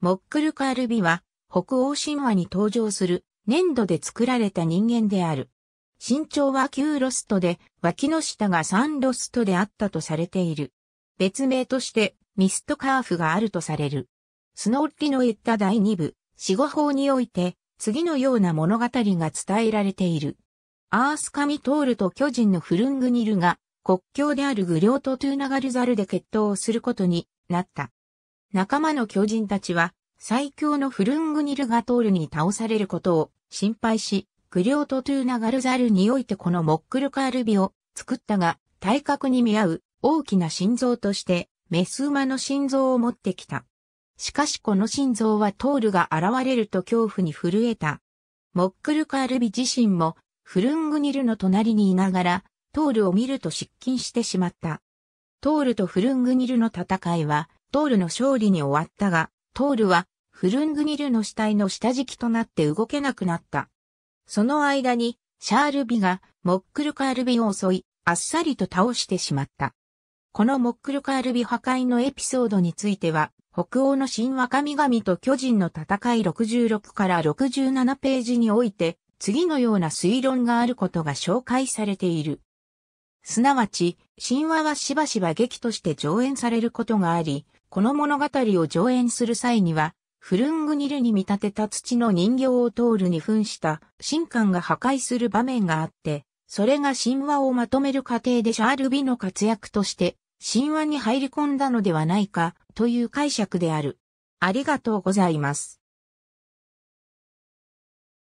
モックルカールビは、北欧神話に登場する粘土で作られた人間である。身長は9ロストで、脇の下が3ロストであったとされている。別名として、ミストカーフがあるとされる。スノーリの言った第2部、死後法において、次のような物語が伝えられている。アースカミトールと巨人のフルングニルが、国境であるグリョート・トゥーナガルザルで決闘をすることになった。仲間の巨人たちは、最強のフルングニルがトールに倒されることを心配し、グリョートトゥーナガルザルにおいてこのモックルカールビを作ったが、体格に見合う大きな心臓として、メス馬の心臓を持ってきた。しかしこの心臓はトールが現れると恐怖に震えた。モックルカールビ自身も、フルングニルの隣にいながら、トールを見ると失禁してしまった。トールとフルングニルの戦いは、トールの勝利に終わったが、トールはフルングニルの死体の下敷きとなって動けなくなった。その間にシャールビがモックルカールビを襲い、あっさりと倒してしまった。このモックルカールビ破壊のエピソードについては、北欧の神話神々と巨人の戦い66から67ページにおいて、次のような推論があることが紹介されている。すなわち、神話はしばしば劇として上演されることがあり、この物語を上演する際には、フルングニルに見立てた土の人形を通るに扮した神官が破壊する場面があって、それが神話をまとめる過程でシャール・ビの活躍として神話に入り込んだのではないかという解釈である。ありがとうございます。